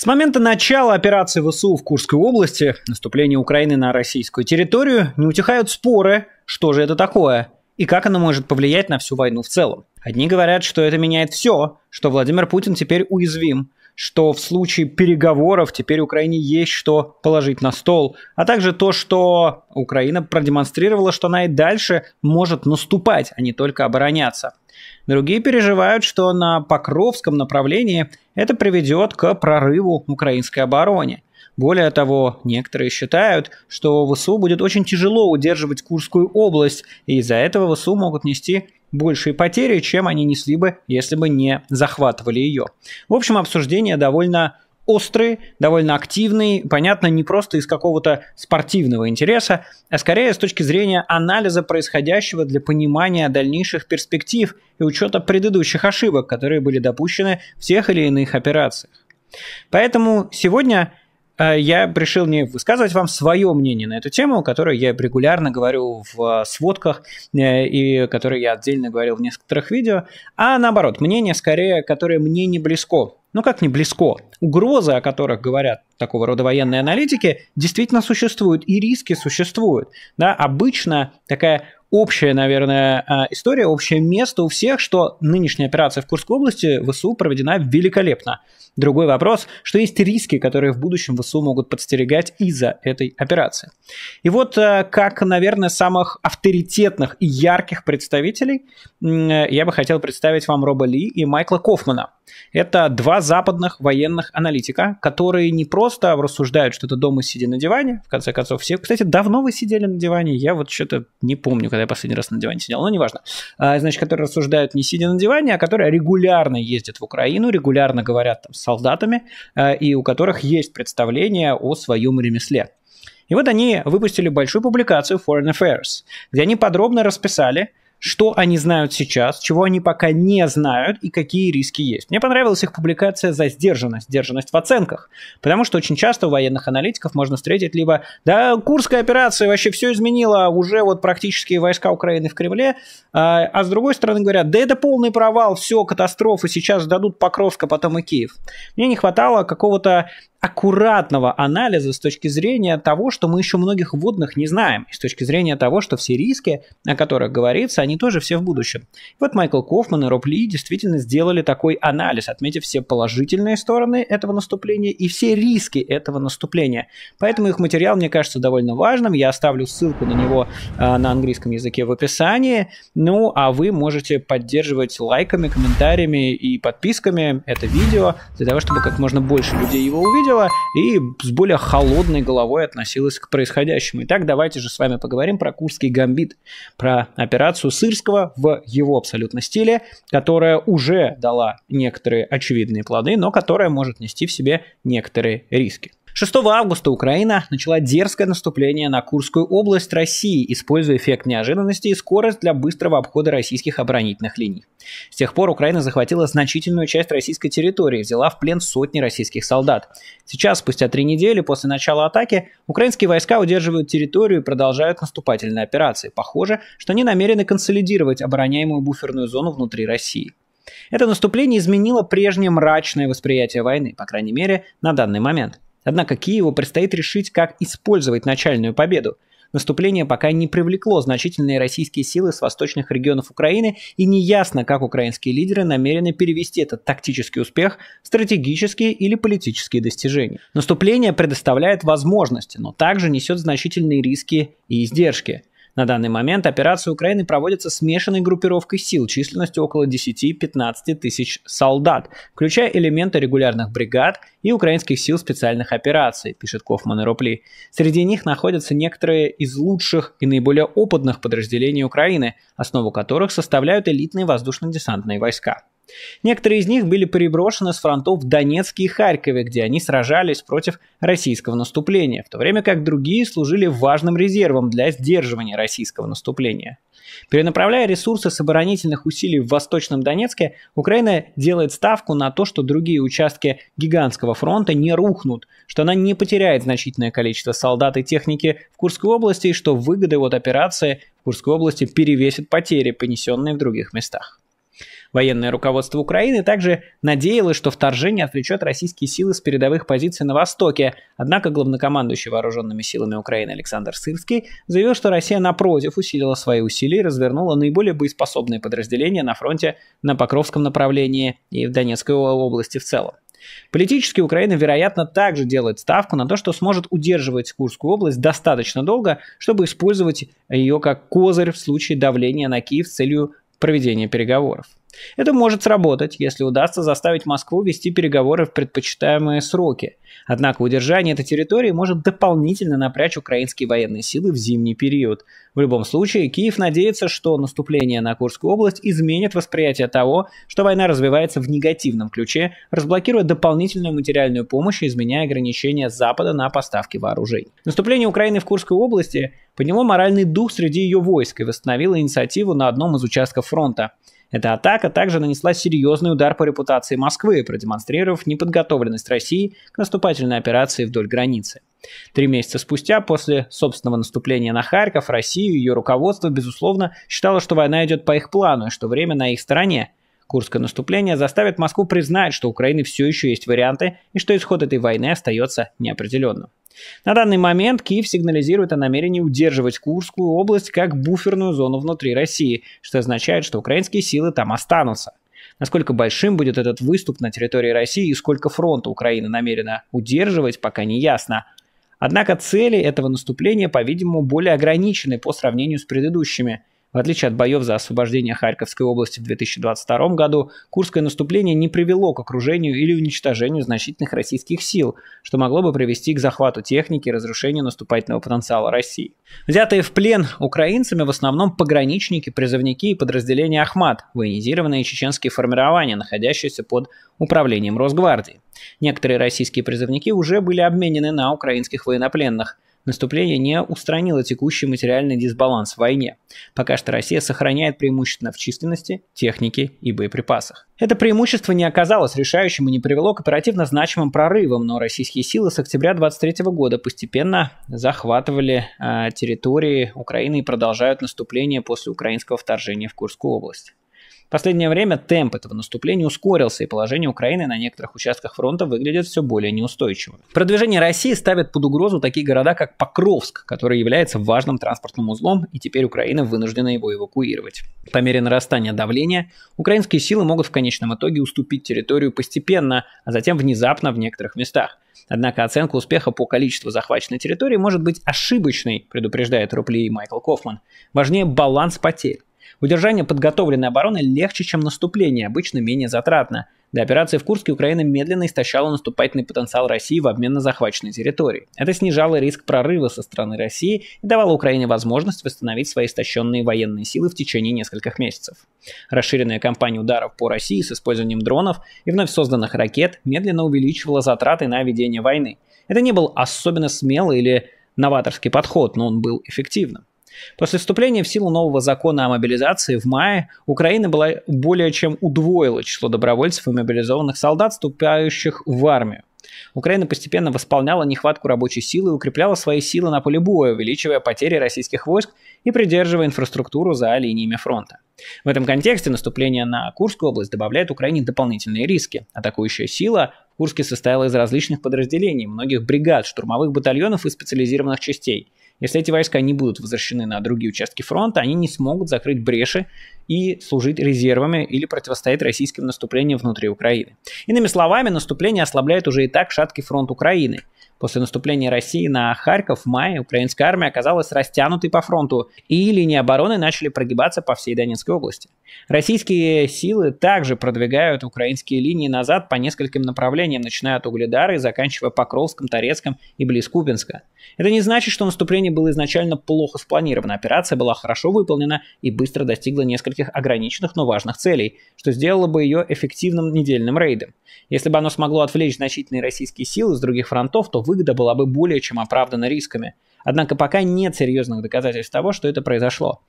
С момента начала операции ВСУ в Курской области, наступления Украины на российскую территорию, не утихают споры, что же это такое и как оно может повлиять на всю войну в целом. Одни говорят, что это меняет все, что Владимир Путин теперь уязвим, что в случае переговоров теперь Украине есть что положить на стол, а также то, что Украина продемонстрировала, что она и дальше может наступать, а не только обороняться. Другие переживают, что на Покровском направлении это приведет к прорыву украинской обороны. Более того, некоторые считают, что ВСУ будет очень тяжело удерживать Курскую область, и из-за этого ВСУ могут нести большие потери, чем они несли бы, если бы не захватывали ее. В общем, обсуждение довольно острые, довольно активные, понятно, не просто из какого-то спортивного интереса, а скорее с точки зрения анализа происходящего для понимания дальнейших перспектив и учета предыдущих ошибок, которые были допущены в тех или иных операциях. Поэтому сегодня Э, я решил не высказывать вам свое мнение на эту тему, которую я регулярно говорю в э, сводках э, и которую я отдельно говорил в некоторых видео, а наоборот, мнение скорее, которое мне не близко. Ну как не близко? Угрозы, о которых говорят такого рода военные аналитики, действительно существуют и риски существуют. Да, обычно такая общая, наверное, история, общее место у всех, что нынешняя операция в Курской области ВСУ проведена великолепно. Другой вопрос, что есть риски, которые в будущем ВСУ могут подстерегать из-за этой операции. И вот э, как, наверное, самых авторитетных и ярких представителей я бы хотел представить вам Роба Ли и Майкла Кофмана. Это два западных военных аналитика, которые не просто рассуждают что-то дома сидя на диване, в конце концов все... Кстати, давно вы сидели на диване? Я вот что-то не помню, когда я последний раз на диване сидел, но неважно. А, значит, которые рассуждают не сидя на диване, а которые регулярно ездят в Украину, регулярно говорят там с солдатами э, и у которых есть представление о своем ремесле. И вот они выпустили большую публикацию Foreign Affairs, где они подробно расписали, что они знают сейчас, чего они пока не знают и какие риски есть. Мне понравилась их публикация за сдержанность, сдержанность в оценках, потому что очень часто у военных аналитиков можно встретить либо «да, Курская операция вообще все изменила, уже вот практически войска Украины в Кремле», а, а с другой стороны говорят «да это полный провал, все, катастрофа, сейчас дадут Покровск, а потом и Киев». Мне не хватало какого-то аккуратного анализа с точки зрения того, что мы еще многих водных не знаем, и с точки зрения того, что все риски, о которых говорится, они тоже все в будущем. И вот Майкл Кофман и Роб Ли действительно сделали такой анализ, отметив все положительные стороны этого наступления и все риски этого наступления. Поэтому их материал, мне кажется, довольно важным. Я оставлю ссылку на него э, на английском языке в описании. Ну, а вы можете поддерживать лайками, комментариями и подписками это видео для того, чтобы как можно больше людей его увидели видела и с более холодной головой относилась к происходящему. Итак, давайте же с вами поговорим про Курский гамбит, про операцию Сырского в его абсолютно стиле, которая уже дала некоторые очевидные плоды, но которая может нести в себе некоторые риски. 6 августа Украина начала дерзкое наступление на Курскую область России, используя эффект неожиданности и скорость для быстрого обхода российских оборонительных линий. С тех пор Украина захватила значительную часть российской территории, взяла в плен сотни российских солдат. Сейчас, спустя три недели после начала атаки, украинские войска удерживают территорию и продолжают наступательные операции. Похоже, что они намерены консолидировать обороняемую буферную зону внутри России. Это наступление изменило прежнее мрачное восприятие войны, по крайней мере, на данный момент – Однако Киеву предстоит решить, как использовать начальную победу. Наступление пока не привлекло значительные российские силы с восточных регионов Украины, и неясно, как украинские лидеры намерены перевести этот тактический успех в стратегические или политические достижения. Наступление предоставляет возможности, но также несет значительные риски и издержки – на данный момент операции Украины проводятся смешанной группировкой сил численностью около 10-15 тысяч солдат, включая элементы регулярных бригад и украинских сил специальных операций, пишет Кофман и Рупли. Среди них находятся некоторые из лучших и наиболее опытных подразделений Украины, основу которых составляют элитные воздушно-десантные войска. Некоторые из них были переброшены с фронтов в Донецке и Харькове, где они сражались против российского наступления, в то время как другие служили важным резервом для сдерживания российского наступления. Перенаправляя ресурсы с оборонительных усилий в Восточном Донецке, Украина делает ставку на то, что другие участки гигантского фронта не рухнут, что она не потеряет значительное количество солдат и техники в Курской области и что выгоды от операции в Курской области перевесят потери, понесенные в других местах. Военное руководство Украины также надеялось, что вторжение отвлечет российские силы с передовых позиций на Востоке. Однако главнокомандующий вооруженными силами Украины Александр Сырский заявил, что Россия напротив усилила свои усилия и развернула наиболее боеспособные подразделения на фронте на Покровском направлении и в Донецкой области в целом. Политически Украина, вероятно, также делает ставку на то, что сможет удерживать Курскую область достаточно долго, чтобы использовать ее как козырь в случае давления на Киев с целью проведения переговоров. Это может сработать, если удастся заставить Москву вести переговоры в предпочитаемые сроки. Однако удержание этой территории может дополнительно напрячь украинские военные силы в зимний период. В любом случае, Киев надеется, что наступление на Курскую область изменит восприятие того, что война развивается в негативном ключе, разблокируя дополнительную материальную помощь и изменяя ограничения Запада на поставки вооружений. Наступление Украины в Курской области подняло моральный дух среди ее войск и восстановило инициативу на одном из участков фронта. Эта атака также нанесла серьезный удар по репутации Москвы, продемонстрировав неподготовленность России к наступательной операции вдоль границы. Три месяца спустя, после собственного наступления на Харьков, Россию и ее руководство, безусловно, считало, что война идет по их плану и что время на их стороне, Курское наступление заставит Москву признать, что у Украины все еще есть варианты и что исход этой войны остается неопределенным. На данный момент Киев сигнализирует о намерении удерживать Курскую область как буферную зону внутри России, что означает, что украинские силы там останутся. Насколько большим будет этот выступ на территории России и сколько фронта Украина намерена удерживать, пока не ясно. Однако цели этого наступления, по-видимому, более ограничены по сравнению с предыдущими – в отличие от боев за освобождение Харьковской области в 2022 году, Курское наступление не привело к окружению или уничтожению значительных российских сил, что могло бы привести к захвату техники и разрушению наступательного потенциала России. Взятые в плен украинцами в основном пограничники, призывники и подразделения «Ахмат», военизированные чеченские формирования, находящиеся под управлением Росгвардии. Некоторые российские призывники уже были обменены на украинских военнопленных – Наступление не устранило текущий материальный дисбаланс в войне. Пока что Россия сохраняет преимущественно в численности, технике и боеприпасах. Это преимущество не оказалось решающим и не привело к оперативно значимым прорывам, но российские силы с октября 23 года постепенно захватывали э, территории Украины и продолжают наступление после украинского вторжения в Курскую область. В последнее время темп этого наступления ускорился, и положение Украины на некоторых участках фронта выглядит все более неустойчивым. Продвижение России ставит под угрозу такие города, как Покровск, который является важным транспортным узлом, и теперь Украина вынуждена его эвакуировать. По мере нарастания давления, украинские силы могут в конечном итоге уступить территорию постепенно, а затем внезапно в некоторых местах. Однако оценка успеха по количеству захваченной территории может быть ошибочной, предупреждает Рупли и Майкл Кофман. Важнее баланс потерь. Удержание подготовленной обороны легче, чем наступление, обычно менее затратно. До операции в Курске Украина медленно истощала наступательный потенциал России в обмен на захваченные территории. Это снижало риск прорыва со стороны России и давало Украине возможность восстановить свои истощенные военные силы в течение нескольких месяцев. Расширенная кампания ударов по России с использованием дронов и вновь созданных ракет медленно увеличивала затраты на ведение войны. Это не был особенно смелый или новаторский подход, но он был эффективным. После вступления в силу нового закона о мобилизации в мае Украина была более чем удвоила число добровольцев и мобилизованных солдат, вступающих в армию. Украина постепенно восполняла нехватку рабочей силы и укрепляла свои силы на поле боя, увеличивая потери российских войск и придерживая инфраструктуру за линиями фронта. В этом контексте наступление на Курскую область добавляет Украине дополнительные риски. Атакующая сила в Курске состояла из различных подразделений, многих бригад, штурмовых батальонов и специализированных частей. Если эти войска не будут возвращены на другие участки фронта, они не смогут закрыть бреши и служить резервами или противостоять российским наступлениям внутри Украины. Иными словами, наступление ослабляет уже и так шаткий фронт Украины. После наступления России на Харьков в мае украинская армия оказалась растянутой по фронту, и линии обороны начали прогибаться по всей Донецкой области. Российские силы также продвигают украинские линии назад по нескольким направлениям, начиная от Угледара и заканчивая Покровском, Торецком и близ Это не значит, что наступление было изначально плохо спланировано. Операция была хорошо выполнена и быстро достигла нескольких ограниченных, но важных целей, что сделало бы ее эффективным недельным рейдом. Если бы оно смогло отвлечь значительные российские силы с других фронтов, то выгода была бы более чем оправдана рисками. Однако пока нет серьезных доказательств того, что это произошло.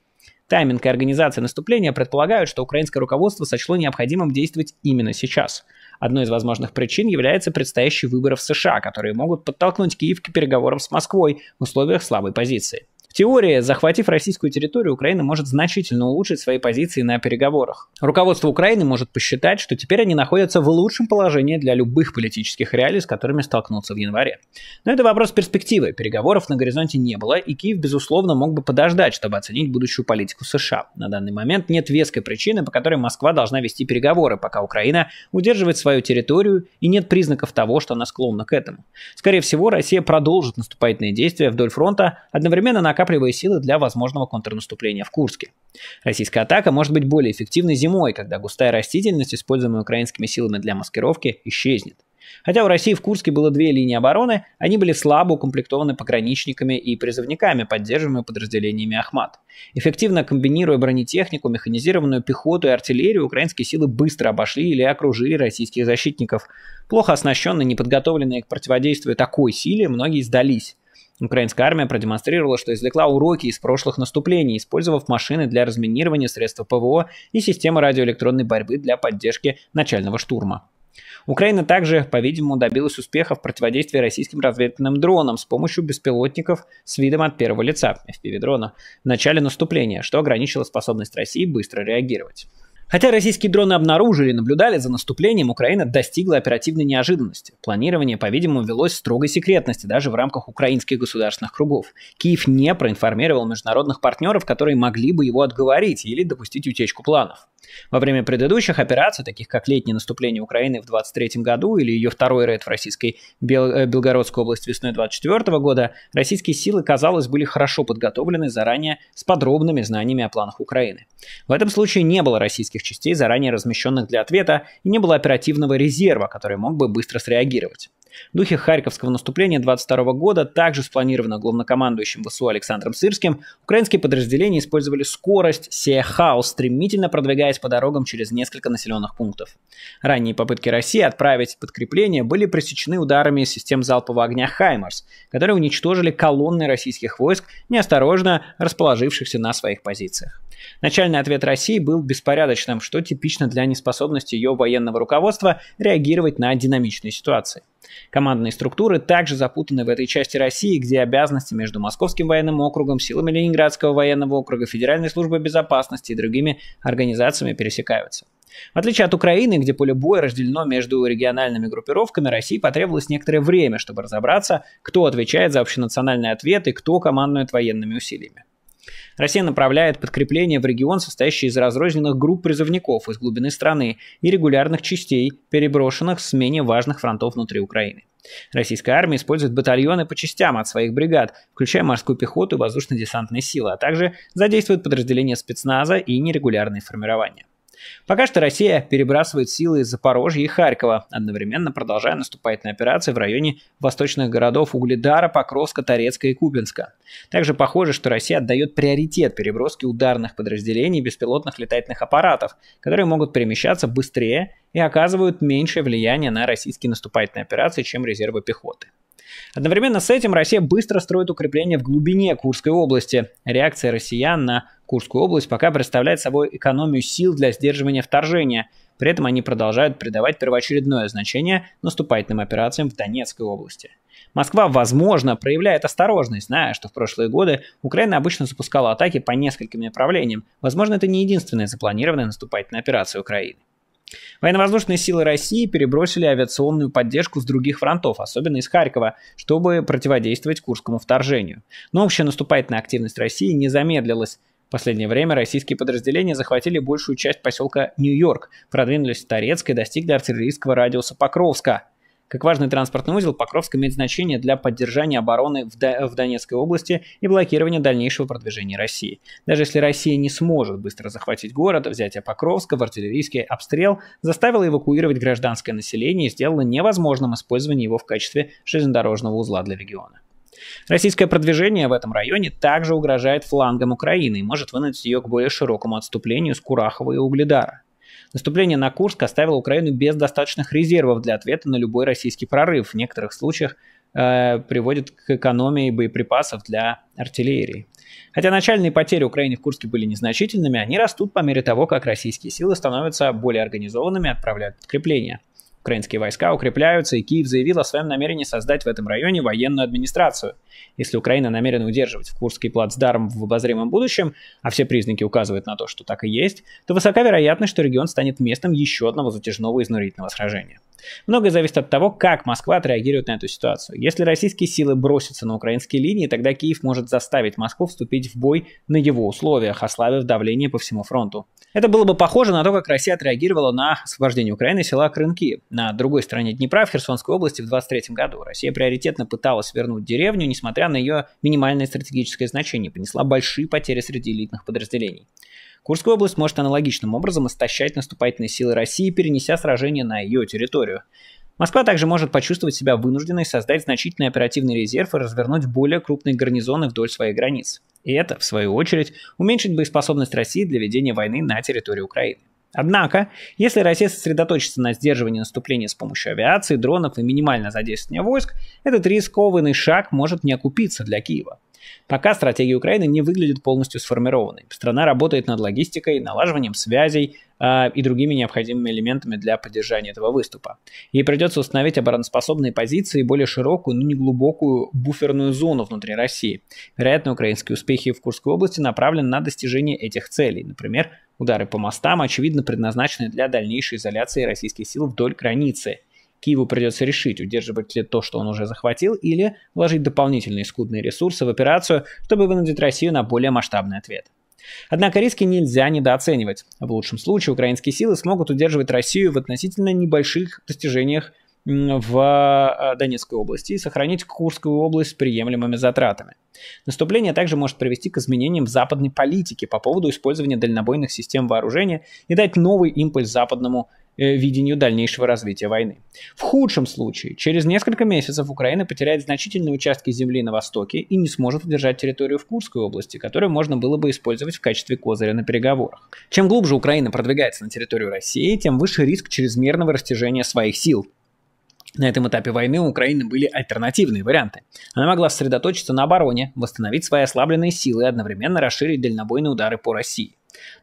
Тайминг и организация наступления предполагают, что украинское руководство сочло необходимым действовать именно сейчас. Одной из возможных причин является предстоящие выборы в США, которые могут подтолкнуть Киев к переговорам с Москвой в условиях слабой позиции. В теории, захватив российскую территорию, Украина может значительно улучшить свои позиции на переговорах. Руководство Украины может посчитать, что теперь они находятся в лучшем положении для любых политических реалий, с которыми столкнутся в январе. Но это вопрос перспективы. Переговоров на горизонте не было, и Киев, безусловно, мог бы подождать, чтобы оценить будущую политику США. На данный момент нет веской причины, по которой Москва должна вести переговоры, пока Украина удерживает свою территорию, и нет признаков того, что она склонна к этому. Скорее всего, Россия продолжит наступательные действия вдоль фронта, одновременно на накапливая силы для возможного контрнаступления в Курске. Российская атака может быть более эффективной зимой, когда густая растительность, используемая украинскими силами для маскировки, исчезнет. Хотя у России в Курске было две линии обороны, они были слабо укомплектованы пограничниками и призывниками, поддерживаемыми подразделениями «Ахмат». Эффективно комбинируя бронетехнику, механизированную пехоту и артиллерию, украинские силы быстро обошли или окружили российских защитников. Плохо оснащенные, неподготовленные к противодействию такой силе, многие сдались. Украинская армия продемонстрировала, что извлекла уроки из прошлых наступлений, использовав машины для разминирования, средства ПВО и системы радиоэлектронной борьбы для поддержки начального штурма. Украина также, по-видимому, добилась успеха в противодействии российским разведывательным дронам с помощью беспилотников с видом от первого лица, FPV-дрона, в начале наступления, что ограничило способность России быстро реагировать. Хотя российские дроны обнаружили и наблюдали за наступлением, Украина достигла оперативной неожиданности. Планирование, по-видимому, велось в строгой секретности даже в рамках украинских государственных кругов. Киев не проинформировал международных партнеров, которые могли бы его отговорить или допустить утечку планов. Во время предыдущих операций, таких как летнее наступление Украины в 23 году или ее второй рейд в российской Бел... Э, Белгородской области весной 24 года, российские силы, казалось, были хорошо подготовлены заранее с подробными знаниями о планах Украины. В этом случае не было российских критических частей, заранее размещенных для ответа, и не было оперативного резерва, который мог бы быстро среагировать. В духе Харьковского наступления 22 года, также спланировано главнокомандующим ВСУ Александром Сырским, украинские подразделения использовали скорость Сеяхаус, стремительно продвигаясь по дорогам через несколько населенных пунктов. Ранние попытки России отправить подкрепление были пресечены ударами систем залпового огня «Хаймарс», которые уничтожили колонны российских войск, неосторожно расположившихся на своих позициях. Начальный ответ России был беспорядочным, что типично для неспособности ее военного руководства реагировать на динамичные ситуации. Командные структуры также запутаны в этой части России, где обязанности между Московским военным округом, силами Ленинградского военного округа, Федеральной службой безопасности и другими организациями пересекаются. В отличие от Украины, где поле боя разделено между региональными группировками, России потребовалось некоторое время, чтобы разобраться, кто отвечает за общенациональный ответ и кто командует военными усилиями. Россия направляет подкрепление в регион, состоящий из разрозненных групп призывников из глубины страны и регулярных частей, переброшенных с менее важных фронтов внутри Украины. Российская армия использует батальоны по частям от своих бригад, включая морскую пехоту и воздушно-десантные силы, а также задействует подразделения спецназа и нерегулярные формирования. Пока что Россия перебрасывает силы из Запорожья и Харькова, одновременно продолжая наступательные операции в районе восточных городов Угледара, Покровска, Торецка и Кубинска. Также похоже, что Россия отдает приоритет переброске ударных подразделений беспилотных летательных аппаратов, которые могут перемещаться быстрее и оказывают меньшее влияние на российские наступательные операции, чем резервы пехоты. Одновременно с этим Россия быстро строит укрепление в глубине Курской области. Реакция россиян на Курскую область пока представляет собой экономию сил для сдерживания вторжения. При этом они продолжают придавать первоочередное значение наступательным операциям в Донецкой области. Москва, возможно, проявляет осторожность, зная, что в прошлые годы Украина обычно запускала атаки по нескольким направлениям. Возможно, это не единственная запланированная наступательная операция Украины. Военно-воздушные силы России перебросили авиационную поддержку с других фронтов, особенно из Харькова, чтобы противодействовать курскому вторжению. Но общая наступательная активность России не замедлилась. В последнее время российские подразделения захватили большую часть поселка Нью-Йорк, продвинулись в Торецк и достигли артиллерийского радиуса Покровска. Как важный транспортный узел, Покровск имеет значение для поддержания обороны в, До в Донецкой области и блокирования дальнейшего продвижения России. Даже если Россия не сможет быстро захватить город, взятие Покровска в артиллерийский обстрел заставило эвакуировать гражданское население и сделало невозможным использование его в качестве железнодорожного узла для региона. Российское продвижение в этом районе также угрожает флангам Украины и может вынудить ее к более широкому отступлению с Курахова и Угледара. Наступление на Курск оставило Украину без достаточных резервов для ответа на любой российский прорыв. В некоторых случаях э, приводит к экономии боеприпасов для артиллерии. Хотя начальные потери Украины в Курске были незначительными, они растут по мере того, как российские силы становятся более организованными и отправляют подкрепления. Украинские войска укрепляются, и Киев заявил о своем намерении создать в этом районе военную администрацию. Если Украина намерена удерживать в Курский плацдарм в обозримом будущем, а все признаки указывают на то, что так и есть, то высока вероятность, что регион станет местом еще одного затяжного изнурительного сражения. Многое зависит от того, как Москва отреагирует на эту ситуацию. Если российские силы бросятся на украинские линии, тогда Киев может заставить Москву вступить в бой на его условиях, ослабив давление по всему фронту. Это было бы похоже на то, как Россия отреагировала на освобождение Украины села Крынки на другой стороне Днепра в Херсонской области в 23 году. Россия приоритетно пыталась вернуть деревню, несмотря на ее минимальное стратегическое значение, понесла большие потери среди элитных подразделений. Курская область может аналогичным образом истощать наступательные силы России, перенеся сражение на ее территорию. Москва также может почувствовать себя вынужденной создать значительный оперативный резерв и развернуть более крупные гарнизоны вдоль своих границ. И это, в свою очередь, уменьшит боеспособность России для ведения войны на территории Украины. Однако, если Россия сосредоточится на сдерживании наступления с помощью авиации, дронов и минимально задействования войск, этот рискованный шаг может не окупиться для Киева. Пока стратегия Украины не выглядит полностью сформированной. Страна работает над логистикой, налаживанием связей э, и другими необходимыми элементами для поддержания этого выступа. Ей придется установить обороноспособные позиции и более широкую, но не глубокую буферную зону внутри России. Вероятно, украинские успехи в Курской области направлены на достижение этих целей, например, Удары по мостам, очевидно, предназначены для дальнейшей изоляции российских сил вдоль границы – Киеву придется решить, удерживать ли то, что он уже захватил, или вложить дополнительные скудные ресурсы в операцию, чтобы вынудить Россию на более масштабный ответ. Однако риски нельзя недооценивать. В лучшем случае украинские силы смогут удерживать Россию в относительно небольших достижениях в а, Донецкой области и сохранить Курскую область с приемлемыми затратами. Наступление также может привести к изменениям в западной политике по поводу использования дальнобойных систем вооружения и дать новый импульс западному Э, видению дальнейшего развития войны. В худшем случае, через несколько месяцев Украина потеряет значительные участки земли на востоке и не сможет удержать территорию в Курской области, которую можно было бы использовать в качестве козыря на переговорах. Чем глубже Украина продвигается на территорию России, тем выше риск чрезмерного растяжения своих сил, на этом этапе войны у Украины были альтернативные варианты. Она могла сосредоточиться на обороне, восстановить свои ослабленные силы и одновременно расширить дальнобойные удары по России.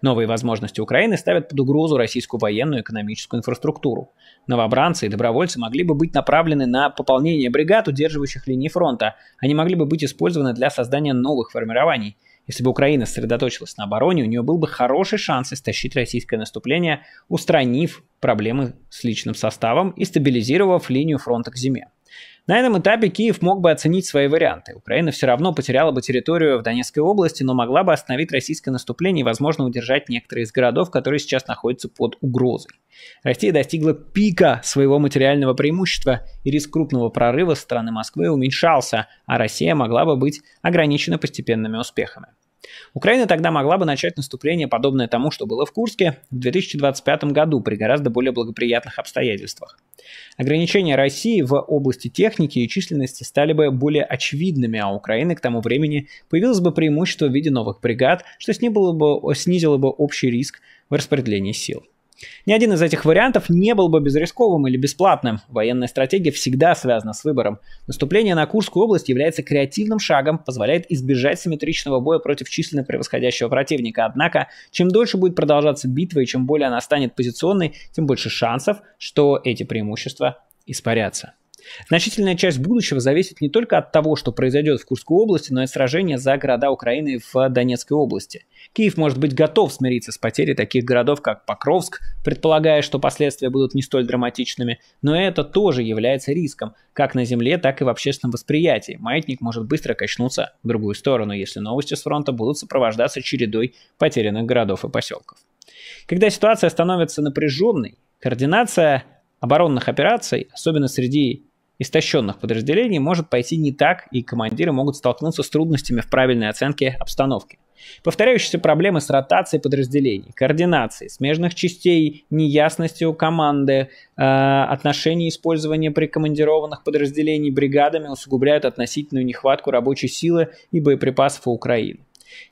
Новые возможности Украины ставят под угрозу российскую военную и экономическую инфраструктуру. Новобранцы и добровольцы могли бы быть направлены на пополнение бригад, удерживающих линии фронта. Они могли бы быть использованы для создания новых формирований. Если бы Украина сосредоточилась на обороне, у нее был бы хороший шанс истощить российское наступление, устранив проблемы с личным составом и стабилизировав линию фронта к зиме. На этом этапе Киев мог бы оценить свои варианты. Украина все равно потеряла бы территорию в Донецкой области, но могла бы остановить российское наступление и, возможно, удержать некоторые из городов, которые сейчас находятся под угрозой. Россия достигла пика своего материального преимущества, и риск крупного прорыва со стороны Москвы уменьшался, а Россия могла бы быть ограничена постепенными успехами. Украина тогда могла бы начать наступление, подобное тому, что было в Курске в 2025 году при гораздо более благоприятных обстоятельствах. Ограничения России в области техники и численности стали бы более очевидными, а у Украины к тому времени появилось бы преимущество в виде новых бригад, что снизило бы, снизило бы общий риск в распределении сил. Ни один из этих вариантов не был бы безрисковым или бесплатным. Военная стратегия всегда связана с выбором. Наступление на Курскую область является креативным шагом, позволяет избежать симметричного боя против численно превосходящего противника. Однако, чем дольше будет продолжаться битва и чем более она станет позиционной, тем больше шансов, что эти преимущества испарятся. Значительная часть будущего зависит не только от того, что произойдет в Курской области, но и от сражения за города Украины в Донецкой области. Киев может быть готов смириться с потерей таких городов, как Покровск, предполагая, что последствия будут не столь драматичными, но это тоже является риском, как на земле, так и в общественном восприятии. Маятник может быстро качнуться в другую сторону, если новости с фронта будут сопровождаться чередой потерянных городов и поселков. Когда ситуация становится напряженной, координация оборонных операций, особенно среди истощенных подразделений может пойти не так, и командиры могут столкнуться с трудностями в правильной оценке обстановки. Повторяющиеся проблемы с ротацией подразделений, координацией, смежных частей, неясностью команды, э, отношения использования прикомандированных подразделений бригадами усугубляют относительную нехватку рабочей силы и боеприпасов у Украины.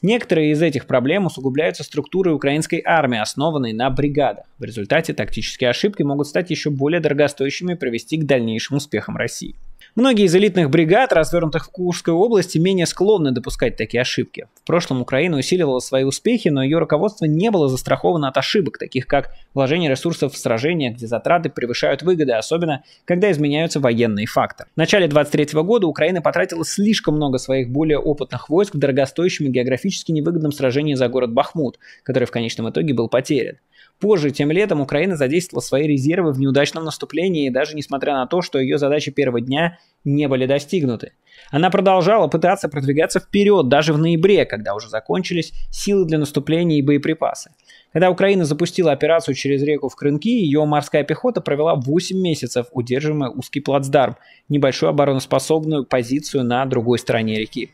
Некоторые из этих проблем усугубляются структурой украинской армии, основанной на бригадах. В результате тактические ошибки могут стать еще более дорогостоящими и привести к дальнейшим успехам России. Многие из элитных бригад, развернутых в Курской области, менее склонны допускать такие ошибки. В прошлом Украина усиливала свои успехи, но ее руководство не было застраховано от ошибок, таких как вложение ресурсов в сражения, где затраты превышают выгоды, особенно когда изменяются военные факторы. В начале 23 года Украина потратила слишком много своих более опытных войск в дорогостоящем и географически невыгодном сражении за город Бахмут, который в конечном итоге был потерян. Позже, тем летом, Украина задействовала свои резервы в неудачном наступлении, даже несмотря на то, что ее задачи первого дня не были достигнуты. Она продолжала пытаться продвигаться вперед даже в ноябре, когда уже закончились силы для наступления и боеприпасы. Когда Украина запустила операцию через реку в Крынки, ее морская пехота провела 8 месяцев, удерживая узкий плацдарм, небольшую обороноспособную позицию на другой стороне реки.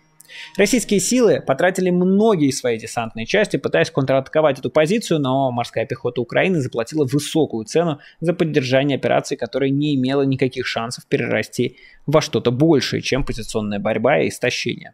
Российские силы потратили многие свои десантные части, пытаясь контратаковать эту позицию, но морская пехота Украины заплатила высокую цену за поддержание операции, которая не имела никаких шансов перерасти во что-то большее, чем позиционная борьба и истощение.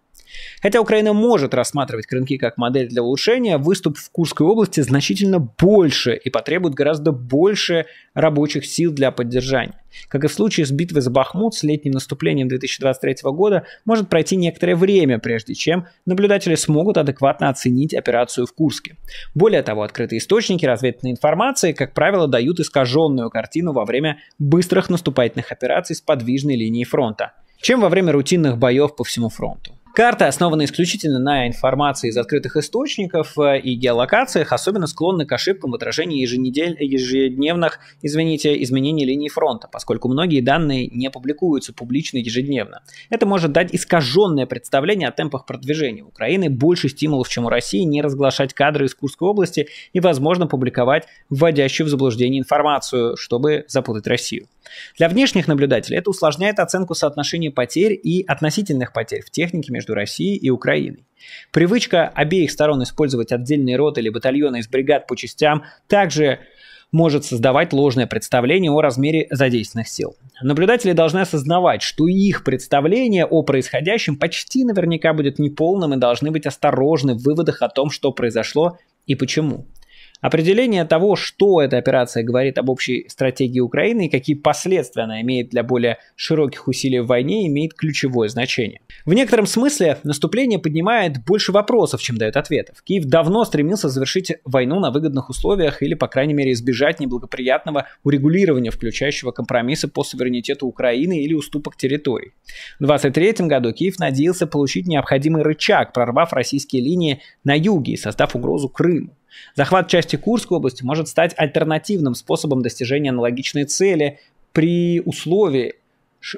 Хотя Украина может рассматривать крынки как модель для улучшения, выступ в Курской области значительно больше и потребует гораздо больше рабочих сил для поддержания. Как и в случае с битвой за Бахмут с летним наступлением 2023 года, может пройти некоторое время, прежде чем наблюдатели смогут адекватно оценить операцию в Курске. Более того, открытые источники разведывательной информации, как правило, дают искаженную картину во время быстрых наступательных операций с подвижной линией фронта, чем во время рутинных боев по всему фронту. Карта основаны исключительно на информации из открытых источников э, и геолокациях, особенно склонна к ошибкам в отражении еженедель... ежедневных извините, изменений линии фронта, поскольку многие данные не публикуются публично ежедневно. Это может дать искаженное представление о темпах продвижения. У Украины больше стимулов, чем у России, не разглашать кадры из Курской области и, возможно, публиковать вводящую в заблуждение информацию, чтобы запутать Россию. Для внешних наблюдателей это усложняет оценку соотношения потерь и относительных потерь в технике между Россией и Украиной. Привычка обеих сторон использовать отдельные роты или батальоны из бригад по частям также может создавать ложное представление о размере задействованных сил. Наблюдатели должны осознавать, что их представление о происходящем почти наверняка будет неполным и должны быть осторожны в выводах о том, что произошло и почему. Определение того, что эта операция говорит об общей стратегии Украины и какие последствия она имеет для более широких усилий в войне, имеет ключевое значение. В некотором смысле наступление поднимает больше вопросов, чем дает ответов. Киев давно стремился завершить войну на выгодных условиях или, по крайней мере, избежать неблагоприятного урегулирования, включающего компромиссы по суверенитету Украины или уступок территорий. В 2023 году Киев надеялся получить необходимый рычаг, прорвав российские линии на юге и создав угрозу Крыму. Захват части Курской области может стать альтернативным способом достижения аналогичной цели при условии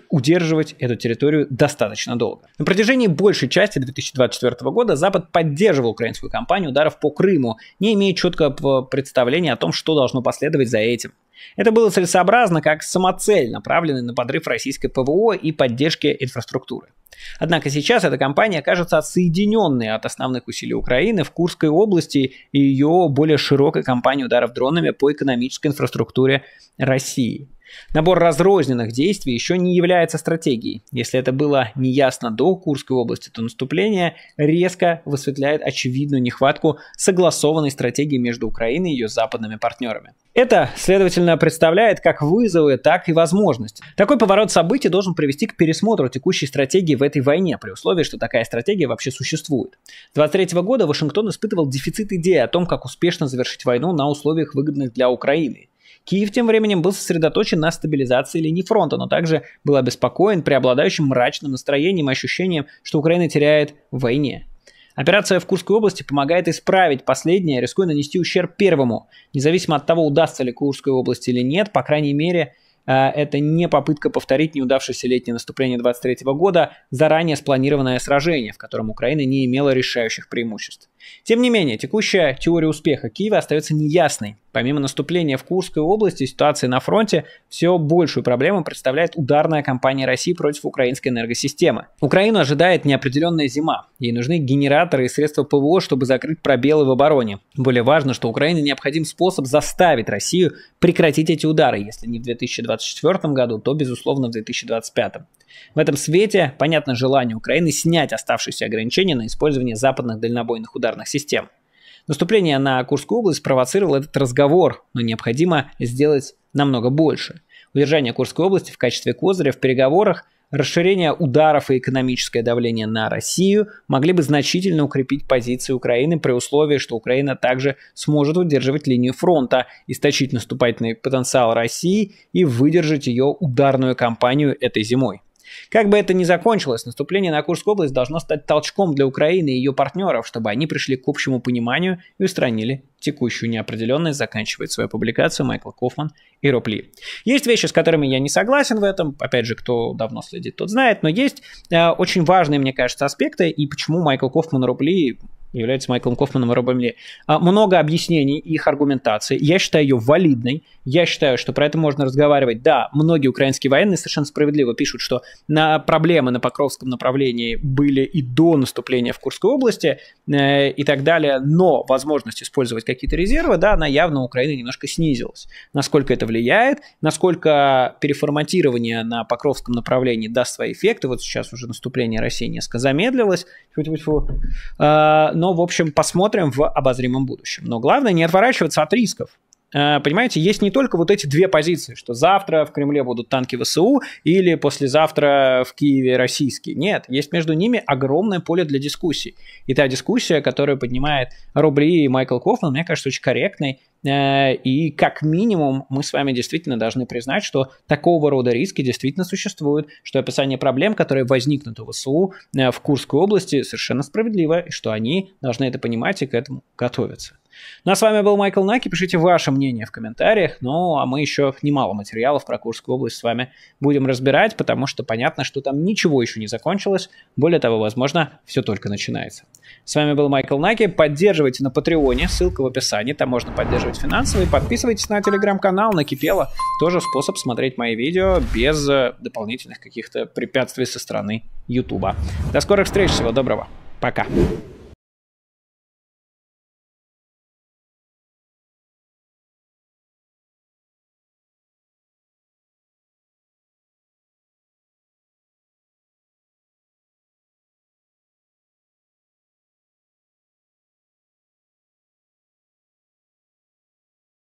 удерживать эту территорию достаточно долго. На протяжении большей части 2024 года Запад поддерживал украинскую кампанию ударов по Крыму, не имея четкого представления о том, что должно последовать за этим. Это было целесообразно как самоцель, направленный на подрыв российской ПВО и поддержки инфраструктуры. Однако сейчас эта компания окажется отсоединенной от основных усилий Украины в Курской области и ее более широкой кампании ударов дронами по экономической инфраструктуре России. Набор разрозненных действий еще не является стратегией. Если это было неясно до Курской области, то наступление резко высветляет очевидную нехватку согласованной стратегии между Украиной и ее западными партнерами. Это, следовательно, представляет как вызовы, так и возможности. Такой поворот событий должен привести к пересмотру текущей стратегии в этой войне, при условии, что такая стратегия вообще существует. С 23 года Вашингтон испытывал дефицит идеи о том, как успешно завершить войну на условиях выгодных для Украины. Киев тем временем был сосредоточен на стабилизации линии фронта, но также был обеспокоен преобладающим мрачным настроением и ощущением, что Украина теряет в войне. Операция в Курской области помогает исправить последнее, рискуя нанести ущерб первому. Независимо от того, удастся ли Курской области или нет, по крайней мере, э, это не попытка повторить неудавшееся летнее наступление 23 года, заранее спланированное сражение, в котором Украина не имела решающих преимуществ. Тем не менее, текущая теория успеха Киева остается неясной. Помимо наступления в Курской области, ситуации на фронте все большую проблему представляет ударная кампания России против украинской энергосистемы. Украину ожидает неопределенная зима. Ей нужны генераторы и средства ПВО, чтобы закрыть пробелы в обороне. Более важно, что Украине необходим способ заставить Россию прекратить эти удары, если не в 2024 году, то, безусловно, в 2025. В этом свете понятно желание Украины снять оставшиеся ограничения на использование западных дальнобойных ударных систем. Наступление на Курскую область провоцировало этот разговор, но необходимо сделать намного больше. Удержание Курской области в качестве козыря в переговорах расширение ударов и экономическое давление на Россию могли бы значительно укрепить позиции Украины при условии, что Украина также сможет удерживать линию фронта, источить наступательный потенциал России и выдержать ее ударную кампанию этой зимой. Как бы это ни закончилось, наступление на Курскую область должно стать толчком для Украины и ее партнеров, чтобы они пришли к общему пониманию и устранили текущую неопределенность, заканчивает свою публикацию Майкл Кофман и Роб Ли. Есть вещи, с которыми я не согласен в этом, опять же, кто давно следит, тот знает, но есть э, очень важные, мне кажется, аспекты, и почему Майкл Кофман и Роб Ли является Майклом Кофманом и Робом Ли. А, много объяснений их аргументации. Я считаю ее валидной. Я считаю, что про это можно разговаривать. Да, многие украинские военные совершенно справедливо пишут, что на проблемы на Покровском направлении были и до наступления в Курской области э, и так далее, но возможность использовать какие-то резервы, да, она явно у Украины немножко снизилась. Насколько это влияет, насколько переформатирование на Покровском направлении даст свои эффекты. Вот сейчас уже наступление России несколько замедлилось, Тьфу-тьфу-тьфу. А, Но, ну, в общем, посмотрим в обозримом будущем. Но главное не отворачиваться от рисков. Э, понимаете, есть не только вот эти две позиции, что завтра в Кремле будут танки ВСУ или послезавтра в Киеве российские. Нет, есть между ними огромное поле для дискуссий. И та дискуссия, которую поднимает Рубли и Майкл Кофман, мне кажется, очень корректной. Э, и как минимум мы с вами действительно должны признать, что такого рода риски действительно существуют, что описание проблем, которые возникнут у ВСУ э, в Курской области, совершенно справедливо, и что они должны это понимать и к этому готовиться. Ну а с вами был Майкл Наки. Пишите ваше мнение в комментариях. Ну а мы еще немало материалов про Курскую область с вами будем разбирать, потому что понятно, что там ничего еще не закончилось. Более того, возможно, все только начинается. С вами был Майкл Наки. Поддерживайте на Патреоне, ссылка в описании, там можно поддерживать финансово. И подписывайтесь на телеграм-канал Накипело. Тоже способ смотреть мои видео без э, дополнительных каких-то препятствий со стороны Ютуба. До скорых встреч, всего доброго. Пока.